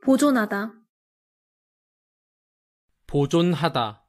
보존하다 보존하다